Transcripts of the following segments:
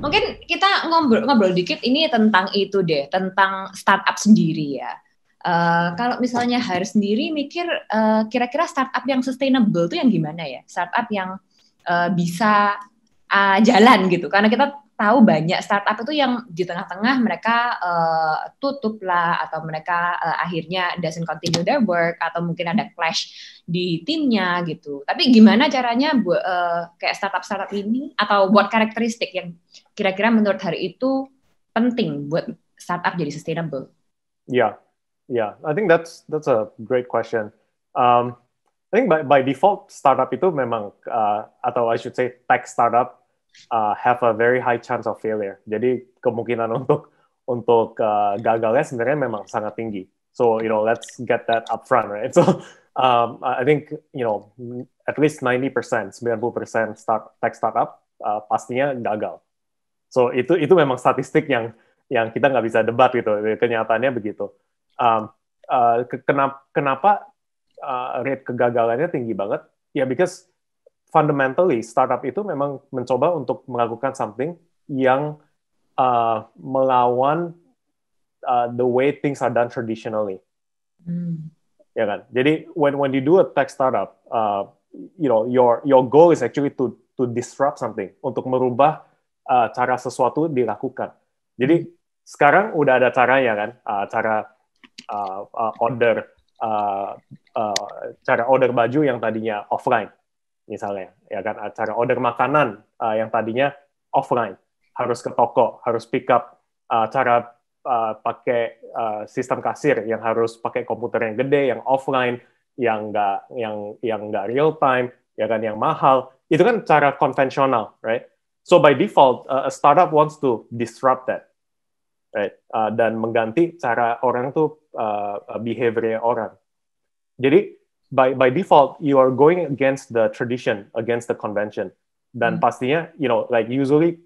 Mungkin kita ngobrol ngobrol dikit ini tentang itu deh, tentang startup sendiri ya. Uh, kalau misalnya harus sendiri mikir uh, kira-kira startup yang sustainable itu yang gimana ya? Startup yang uh, bisa uh, jalan gitu. Karena kita tahu banyak startup itu yang di tengah-tengah mereka uh, tutup lah atau mereka uh, akhirnya doesn't continue their work atau mungkin ada clash di timnya gitu. Tapi gimana caranya bu, uh, kayak startup-startup ini atau buat karakteristik yang kira-kira menurut hari itu penting buat startup jadi sustainable? Yeah, yeah, I think that's that's a great question. Um, I think by, by default startup itu memang uh, atau I should say tech startup uh, have a very high chance of failure. Jadi kemungkinan untuk untuk uh, gagalnya sebenarnya memang sangat tinggi. So you know, let's get that up front, right? So um, I think you know at least 90%, 90% start, tech startup uh, pastinya gagal. So itu itu memang statistik yang yang kita nggak bisa debat gitu. Kenyataannya begitu. Um, uh, kenapa kenapa uh, rate kegagalannya tinggi banget? Ya yeah, because fundamentally startup itu memang mencoba untuk melakukan something yang uh, melawan uh, the way things are done traditionally. Hmm. Ya kan? Jadi when when you do a tech startup, uh, you know your your goal is actually to to disrupt something untuk merubah uh, cara sesuatu dilakukan. Jadi hmm. sekarang udah ada caranya kan, uh, cara uh, uh, order uh, uh, cara order baju yang tadinya offline misalnya ya kan acara order makanan uh, yang tadinya offline harus ke toko harus pick up uh, cara uh, pakai uh, sistem kasir yang harus pakai komputer yang gede yang offline yang nggak yang yang nggak real time ya kan yang mahal itu kan cara konvensional right so by default uh, a startup wants to disrupt that right? Uh, dan mengganti cara orang tuh uh, behavior orang. Jadi by by default you are going against the tradition against the convention dan mm pastinya you know like usually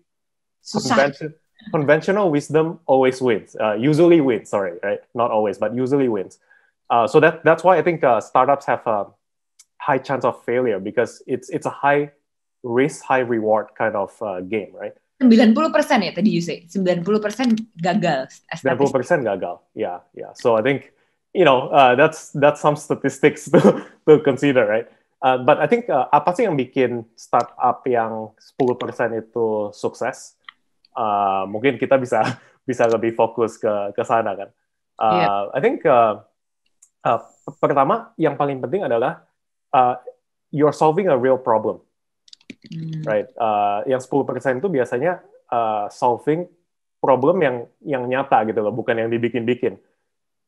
convention conventional wisdom always wins uh, usually wins sorry right not always but usually wins uh, so that that's why i think uh, startups have a high chance of failure because it's it's a high risk high reward kind of uh, game right 90% ya tadi you say 90% gagal 90% gagal yeah yeah so i think you know uh, that's that's some statistics to, to consider right uh, but I think uh, apa sih yang bikin startup yang 10% itu sukses uh, mungkin kita bisa bisa lebih fokus ke ke sana kan uh, yeah. I think uh, uh, pertama yang paling penting adalah uh, you're solving a real problem mm. right uh, yang 10% itu biasanya uh, solving problem yang yang nyata gitu loh bukan yang dibikin-bikin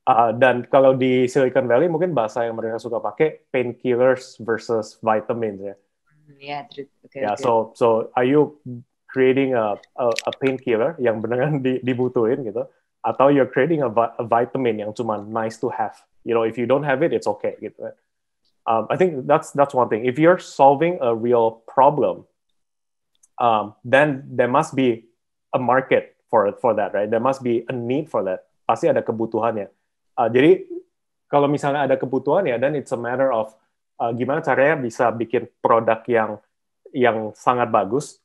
Uh, dan kalau di Silicon Valley mungkin bahasa yang mereka suka pakai painkillers versus vitamins ya. Yeah, ya, okay, yeah ya, so so are you creating a a, a painkiller yang benar di, dibutuhin gitu atau you're creating a, a vitamin yang cuma nice to have. You know, if you don't have it it's okay gitu. Um, I think that's that's one thing. If you're solving a real problem, um, then there must be a market for for that, right? There must be a need for that. Pasti ada kebutuhannya Uh, jadi kalau misalnya ada kebutuhan ya, dan it's a matter of uh, gimana caranya bisa bikin produk yang yang sangat bagus,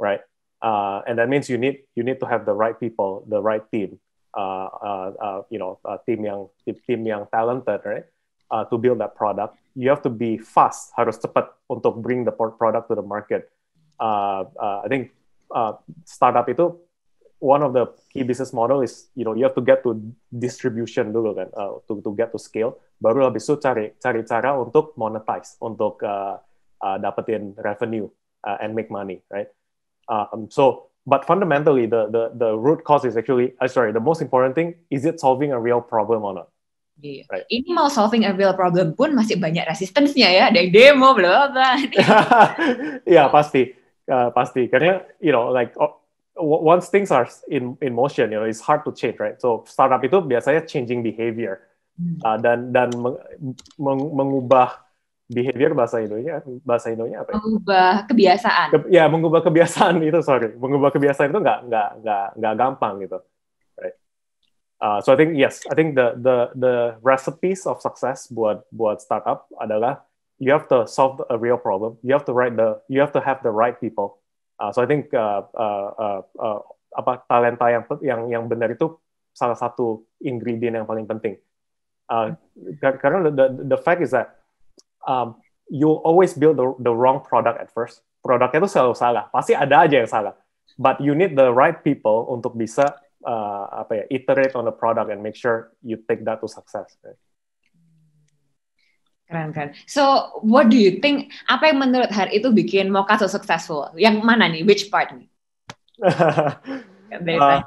right? Uh, and that means you need you need to have the right people, the right team, uh, uh, uh, you know, uh, team yang team yang talented, right? Uh, to build that product, you have to be fast, harus cepat untuk bring the product to the market. Uh, uh, I think uh, startup itu one of the key business model is you know you have to get to distribution dulu kan uh, to to get to scale baru habis itu cari cari cara untuk monetize untuk uh, uh, dapetin revenue uh, and make money right um, so but fundamentally the the the root cause is actually uh, sorry the most important thing is it solving a real problem or not Iya. Right. Ini mau solving a real problem pun masih banyak resistensinya ya, ada demo, bla bla. Iya pasti, uh, pasti. Karena you know like oh, once things are in in motion, you know, it's hard to change, right? So startup itu biasanya changing behavior uh, dan dan meng, meng, mengubah behavior bahasa Indonesia bahasa Indonesia apa? Ya? Mengubah kebiasaan. Ke, ya mengubah kebiasaan itu sorry, mengubah kebiasaan itu nggak nggak nggak nggak gampang gitu. Right? Uh, so I think yes, I think the the the recipes of success buat buat startup adalah you have to solve a real problem, you have to write the you have to have the right people Uh, so I think uh, uh, uh, uh, apa talenta yang yang yang benar itu salah satu ingredient yang paling penting. Uh, karena the, the fact is that um, you always build the, the wrong product at first. Produknya itu selalu salah. Pasti ada aja yang salah. But you need the right people untuk bisa uh, apa ya iterate on the product and make sure you take that to success. Right? Keren keren. So what do you think? Apa yang menurut Har itu bikin Mocha so successful? Yang mana nih? Which part nih? uh,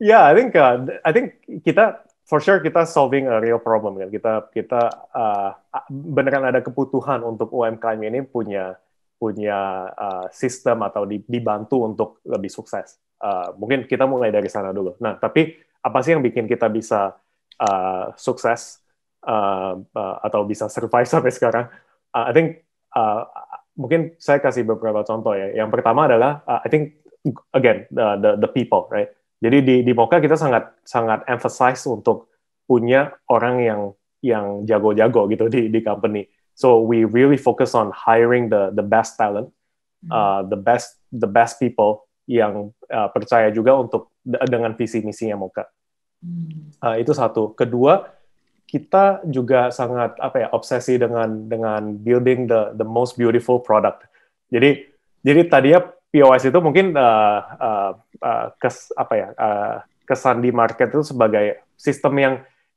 yeah, I think uh, I think kita for sure kita solving a real problem kan. Kita kita uh, beneran ada kebutuhan untuk UMKM ini punya punya uh, sistem atau dibantu untuk lebih sukses. Uh, mungkin kita mulai dari sana dulu. Nah, tapi apa sih yang bikin kita bisa uh, sukses? uh, uh, atau bisa survive sampai sekarang. Uh, I think uh, mungkin saya kasih beberapa contoh ya. Yang pertama adalah uh, I think again the, the the people right. Jadi di di Moka kita sangat sangat emphasize untuk punya orang yang yang jago-jago gitu di di company. So we really focus on hiring the the best talent, hmm. uh, the best the best people yang uh, percaya juga untuk dengan visi misinya Moka. Hmm. Uh, itu satu. Kedua kita juga sangat apa ya obsesi dengan dengan building the the most beautiful product. Jadi jadi tadinya POS itu mungkin uh, uh, uh, kes apa ya uh, kesan di market itu sebagai sistem yang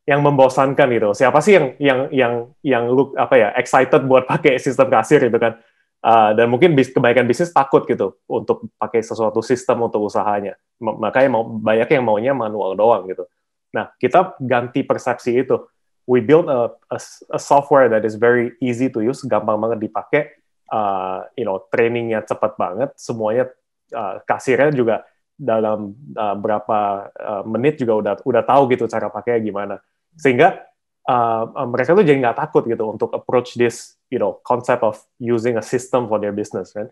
yang membosankan gitu. Siapa sih yang yang yang yang look apa ya excited buat pakai sistem kasir gitu kan? Uh, dan mungkin bis, kebaikan bisnis takut gitu untuk pakai sesuatu sistem untuk usahanya. makanya mau, banyak yang maunya manual doang gitu. Nah, kita ganti persepsi itu we build a, a, a software that is very easy to use, gampang banget dipakai, uh, you know, trainingnya cepat banget, semuanya uh, kasirnya juga dalam uh, berapa uh, menit juga udah udah tahu gitu cara pakainya gimana, sehingga uh, um, mereka tuh jadi nggak takut gitu untuk approach this, you know, concept of using a system for their business, kan?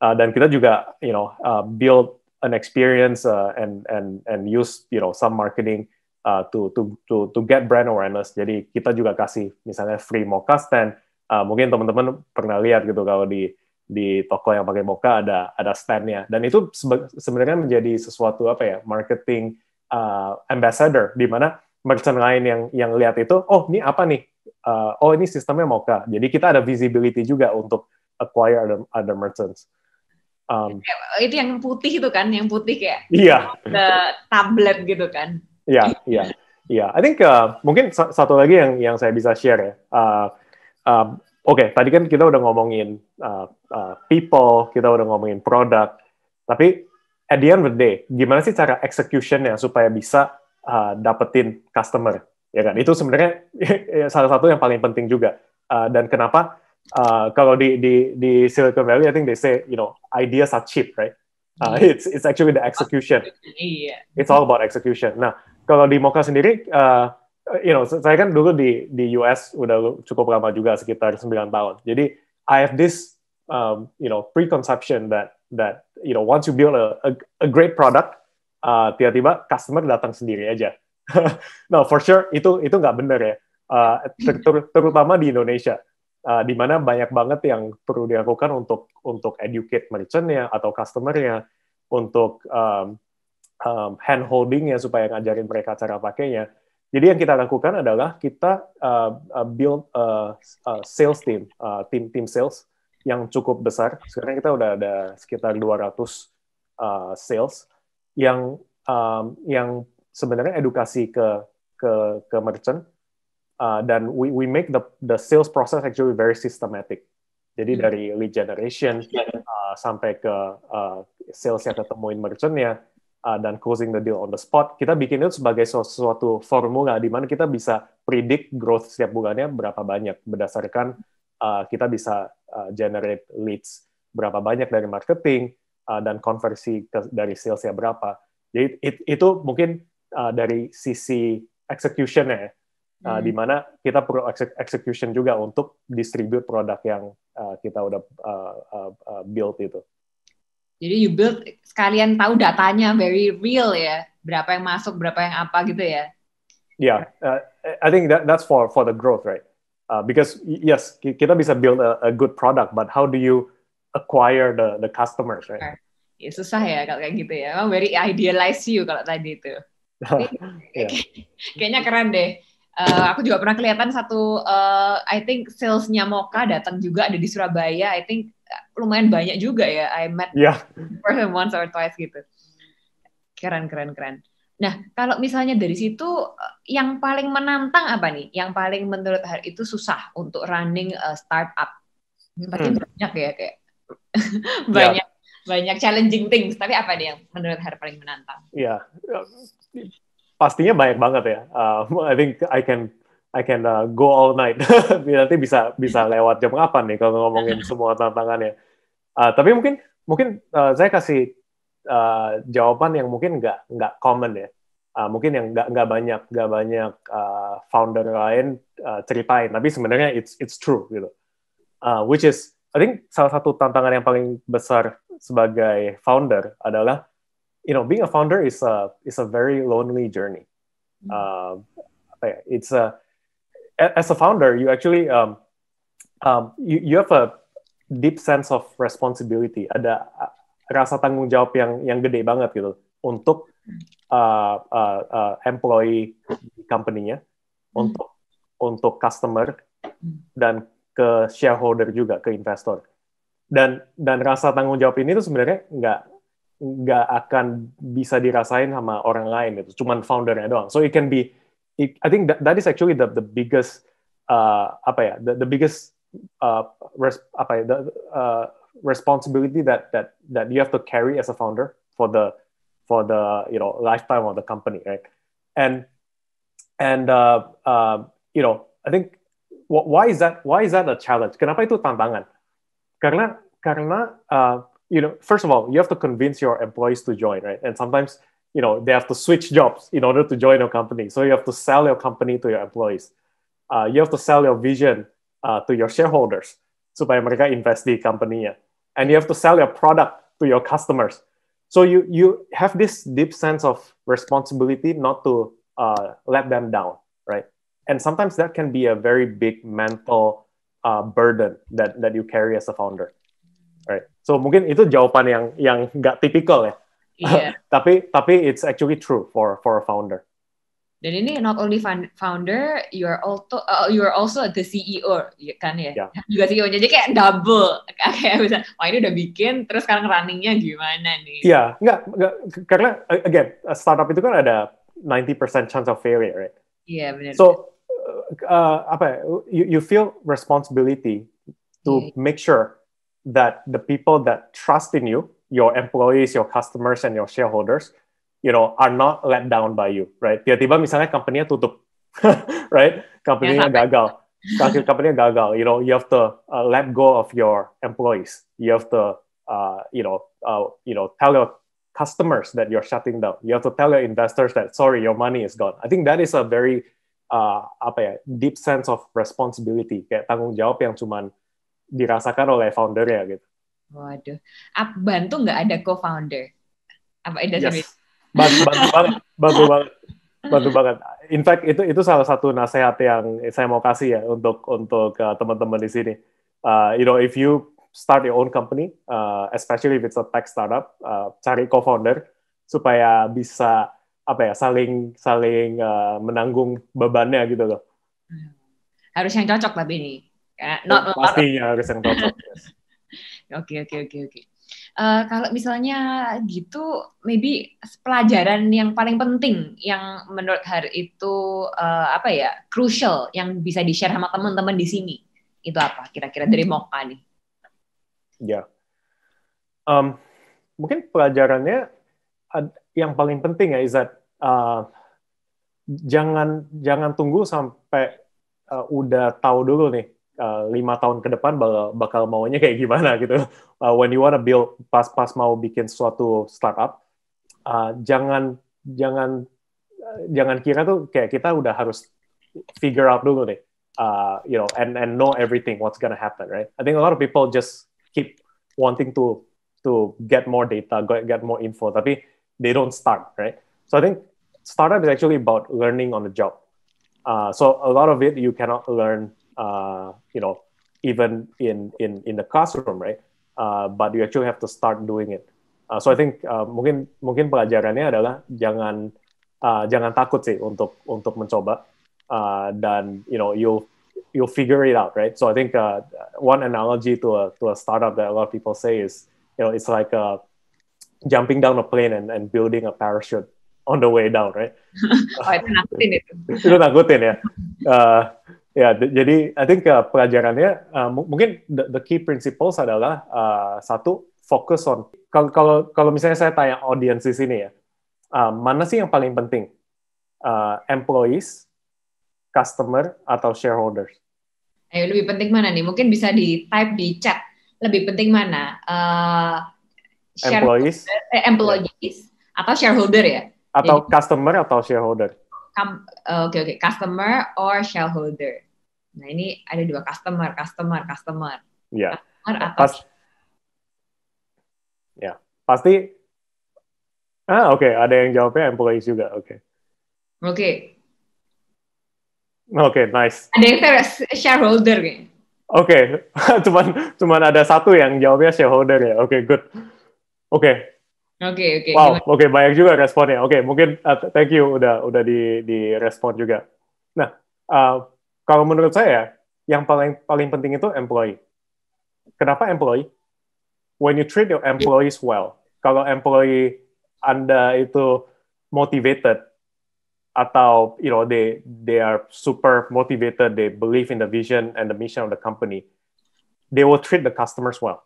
Uh, dan kita juga, you know, uh, build an experience uh, and and and use, you know, some marketing uh, to to to to get brand awareness. Jadi kita juga kasih misalnya free mocha stand. Uh, mungkin teman-teman pernah lihat gitu kalau di di toko yang pakai mocha ada ada standnya dan itu sebenarnya menjadi sesuatu apa ya marketing uh, ambassador di mana merchant lain yang yang lihat itu oh ini apa nih uh, oh ini sistemnya mocha jadi kita ada visibility juga untuk acquire other, other merchants um, oh, itu yang putih itu kan yang putih kayak iya yeah. tablet gitu kan Iya, iya, iya. I think uh, mungkin satu lagi yang yang saya bisa share ya. Uh, um, Oke, okay, tadi kan kita udah ngomongin uh, uh, people, kita udah ngomongin produk, tapi at the end of the day, gimana sih cara executionnya supaya bisa uh, dapetin customer? Ya kan, itu sebenarnya salah satu yang paling penting juga. Uh, dan kenapa uh, kalau di di di Silicon Valley, I think they say you know ideas are cheap, right? Uh, hmm. it's it's actually the execution. Iya. It's all about execution. Nah, kalau di Moka sendiri, uh, you know, saya kan dulu di di US udah cukup lama juga sekitar 9 tahun. Jadi I have this um, you know preconception that that you know once you build a a, a great product, tiba uh, tiba-tiba customer datang sendiri aja. no, for sure itu itu nggak benar ya. Uh, ter, ter, terutama di Indonesia, uh, di mana banyak banget yang perlu dilakukan untuk untuk educate merchantnya atau customernya, untuk um, um, hand holdingnya supaya ngajarin mereka cara pakainya. Jadi yang kita lakukan adalah kita uh, uh, build a, uh, a uh, sales team, uh, tim tim sales yang cukup besar. Sekarang kita udah ada sekitar 200 uh, sales yang um, yang sebenarnya edukasi ke ke ke merchant uh, dan we we make the the sales process actually very systematic. Jadi hmm. dari lead generation uh, sampai ke uh, yang ketemuin merchantnya uh, dan closing the deal on the spot. Kita bikin itu sebagai sesuatu formula di mana kita bisa predict growth setiap bulannya berapa banyak berdasarkan uh, kita bisa uh, generate leads berapa banyak dari marketing uh, dan konversi ke, dari salesnya berapa. Jadi it, itu mungkin uh, dari sisi executionnya, ya. uh, hmm. di mana kita perlu execution juga untuk distribute produk yang uh, kita udah uh, uh, uh build itu. Jadi you build sekalian tahu datanya very real ya, berapa yang masuk, berapa yang apa gitu ya. Yeah, uh, I think that that's for for the growth, right? Uh, because yes, kita bisa build a, a good product, but how do you acquire the the customers, right? Ya, susah ya kalau kayak gitu ya. Emang very idealize you kalau tadi itu. Kayaknya keren deh Uh, aku juga pernah kelihatan satu, uh, I think salesnya Moka datang juga ada di Surabaya. I think eh, lumayan banyak juga ya. I met yeah. person once or twice gitu. Keren, keren, keren. Nah, kalau misalnya dari situ yang paling menantang apa nih? Yang paling menurut hari itu susah untuk running a startup. Pasti hmm. banyak ya kayak banyak yeah. banyak challenging things. Tapi apa nih yang menurut hari paling menantang? Iya. yeah pastinya banyak banget ya. Uh, I think I can I can uh, go all night. Nanti bisa bisa hmm. lewat jam kapan nih kalau ngomongin hmm. semua tantangannya. Uh, tapi mungkin mungkin uh, saya kasih uh, jawaban yang mungkin nggak nggak common ya. Uh, mungkin yang nggak nggak banyak nggak banyak uh, founder lain uh, ceritain. Tapi sebenarnya it's it's true gitu. Uh, which is I think salah satu tantangan yang paling besar sebagai founder adalah you know being a founder is a is a very lonely journey uh, it's a as a founder you actually um, um, you, you have a deep sense of responsibility ada rasa tanggung jawab yang yang gede banget gitu untuk uh, uh, uh, employee company-nya mm-hmm. untuk untuk customer mm-hmm. dan ke shareholder juga ke investor dan dan rasa tanggung jawab ini tuh sebenarnya nggak nggak akan bisa dirasain sama orang lain itu cuman foundernya doang so it can be it, I think that, that is actually the the biggest uh, apa ya the, the biggest uh, res, apa ya the uh, responsibility that that that you have to carry as a founder for the for the you know lifetime of the company right and and uh, uh, you know I think why is that why is that a challenge kenapa itu tantangan karena karena uh, you know, first of all, you have to convince your employees to join, right? And sometimes, you know, they have to switch jobs in order to join your company. So you have to sell your company to your employees. Uh, you have to sell your vision uh, to your shareholders supaya mereka invest the company And you have to sell your product to your customers. So you you have this deep sense of responsibility not to uh, let them down, right? And sometimes that can be a very big mental uh, burden that that you carry as a founder. So mungkin itu jawaban yang yang nggak tipikal ya. Yeah. tapi tapi it's actually true for for a founder. Dan ini not only founder, you are also uh, you are also the CEO ya kan ya. Yeah. Juga CEO-nya jadi kayak double. Kayak bisa, wah ini udah bikin terus sekarang runningnya gimana nih? Iya, yeah, nggak nggak karena again, startup itu kan ada 90% chance of failure, right? Iya, yeah, benar. So uh, uh apa ya, you, you feel responsibility to yeah. make sure that the people that trust in you, your employees, your customers, and your shareholders, you know, are not let down by you, right? Tiba-tiba misalnya company-nya tutup, right? Company-nya yeah, gagal. company-nya gagal. You know, you have to uh, let go of your employees. You have to, uh, you know, uh, you know, tell your customers that you're shutting down. You have to tell your investors that sorry, your money is gone. I think that is a very uh, apa ya, deep sense of responsibility, kayak tanggung jawab yang cuman dirasakan oleh founder ya gitu. Waduh, Bantu nggak ada co-founder? Apa itu? yes. Bantu, bantu banget, bantu banget, bantu banget. In fact itu itu salah satu nasihat yang saya mau kasih ya untuk untuk uh, teman-teman di sini. Uh, you know if you start your own company, uh, especially if it's a tech startup, uh, cari co-founder supaya bisa apa ya saling saling uh, menanggung bebannya gitu loh. Hmm. Harus yang cocok tapi ini not, Pastinya harus yang cocok. Oke oke oke oke. Eh, kalau misalnya gitu, maybe pelajaran yang paling penting yang menurut har itu uh, apa ya crucial yang bisa di share sama teman-teman di sini itu apa kira-kira dari hmm. Moka nih? Ya, yeah. um, mungkin pelajarannya yang paling penting ya Izat. uh, eh, jangan jangan tunggu sampai uh, udah tahu dulu nih Eh, lima uh, tahun ke depan bakal, bakal maunya kayak gimana gitu. Uh, when you wanna build pas-pas mau bikin suatu startup, uh, jangan jangan jangan kira tuh kayak kita udah harus figure out dulu nih uh, you know, and and know everything what's gonna happen, right? I think a lot of people just keep wanting to to get more data, get more info, tapi they don't start, right? So I think startup is actually about learning on the job. Uh, so a lot of it you cannot learn uh, you know even in in in the classroom right uh, but you actually have to start doing it uh, so I think uh, mungkin mungkin pelajarannya adalah jangan uh, jangan takut sih untuk untuk mencoba uh, dan you know you you figure it out right so I think uh, one analogy to a to a startup that a lot of people say is you know it's like uh, jumping down a plane and, and building a parachute on the way down, right? oh, itu nakutin itu. itu nakutin ya. Uh, Ya, yeah, jadi I think uh, pelajarannya uh, mungkin the, the key principles adalah uh, satu fokus on kalau kalau kalau misalnya saya tanya audiens di sini ya, uh, mana sih yang paling penting? Uh, employees, customer atau shareholders? Ayo lebih penting mana nih? Mungkin bisa di type di chat. Lebih penting mana? Uh, employees, eh, employees yeah. atau shareholder ya? Atau jadi, customer atau shareholder? Uh, oke um, oke okay, okay. customer or shareholder. Nah ini ada dua customer, customer, customer. Iya. Customer atau Pas, Ya pasti. Ah oke, okay. ada yang jawabnya employees juga. Oke. Okay. Oke. Okay. Oke, okay, nice. Ada yang shareholder Oke, okay. cuman cuman ada satu yang jawabnya shareholder ya. Oke, okay, good. Oke. Okay. Oke, okay, oke. Okay. Wow, oke okay, banyak juga responnya. Oke, okay, mungkin uh, thank you udah udah di di respon juga. Nah, uh, kalau menurut saya, yang paling paling penting itu employee. Kenapa employee? When you treat your employees well, kalau employee Anda itu motivated atau you know they they are super motivated, they believe in the vision and the mission of the company, they will treat the customers well.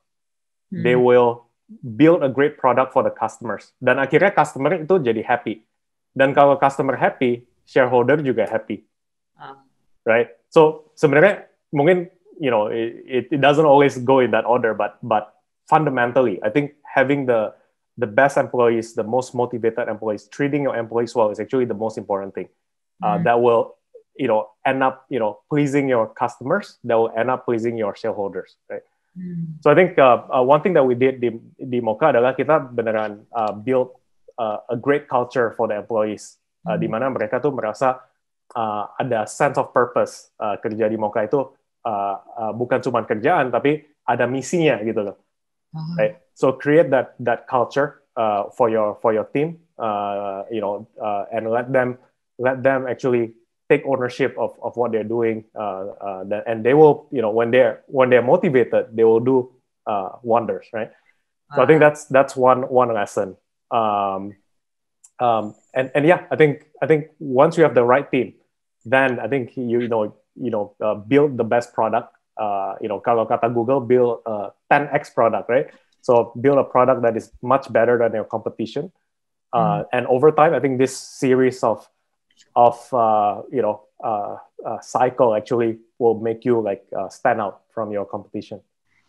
They hmm. will build a great product for the customers. Dan akhirnya customer itu jadi happy. Dan kalau customer happy, shareholder juga happy. Ah. Right? So sebenarnya mungkin you know it, it doesn't always go in that order, but but fundamentally, I think having the the best employees, the most motivated employees, treating your employees well is actually the most important thing. Uh, mm. That will, you know, end up, you know, pleasing your customers. That will end up pleasing your shareholders, right? Mm. So I think uh, uh, one thing that we did di, di Moka adalah kita beneran uh, build uh, a great culture for the employees, mm. di mana mereka tuh merasa uh, ada sense of purpose uh, kerja di Moka itu uh, uh, bukan cuma kerjaan tapi ada misinya gitu loh. Uh-huh. Right? So create that that culture uh, for your for your team, uh, you know, uh, and let them let them actually take ownership of, of what they're doing, uh, uh, and they will, you know, when they're when they're motivated, they will do uh, wonders, right? So uh-huh. I think uh-huh. that's that's one one lesson. Um, Um, and and yeah, I think I think once you have the right team, then I think you, you know you know uh, build the best product. Uh, you know, kalau kata Google, build a 10x product, right? So build a product that is much better than your competition. Uh, mm. And over time, I think this series of of uh, you know uh, uh, cycle actually will make you like stand out from your competition.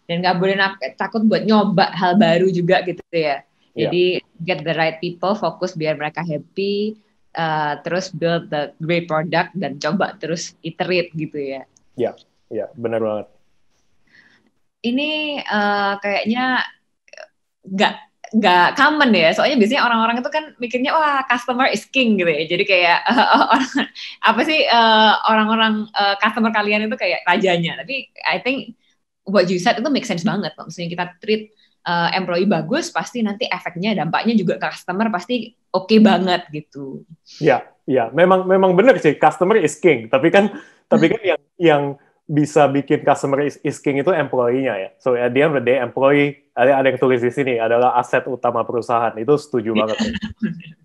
Dan nggak boleh takut buat nyoba hal baru juga gitu ya. Iya. Jadi yeah. get the right people, fokus biar mereka happy, uh, terus build the great product dan coba terus iterate gitu ya. Ya, yeah. ya, yeah, benar banget. Ini uh, kayaknya nggak nggak common ya soalnya biasanya orang-orang itu kan mikirnya wah customer is king gitu ya jadi kayak uh, orang apa sih eh, orang-orang uh, customer kalian itu kayak rajanya tapi I think what you said itu make sense banget maksudnya kita treat uh, employee bagus pasti nanti efeknya dampaknya juga ke customer pasti oke okay banget gitu. Ya, ya, memang memang benar sih customer is king. Tapi kan tapi kan yang yang bisa bikin customer is, is king itu employee-nya ya. So at the end of the day employee ada ada yang tulis di sini adalah aset utama perusahaan. Itu setuju banget.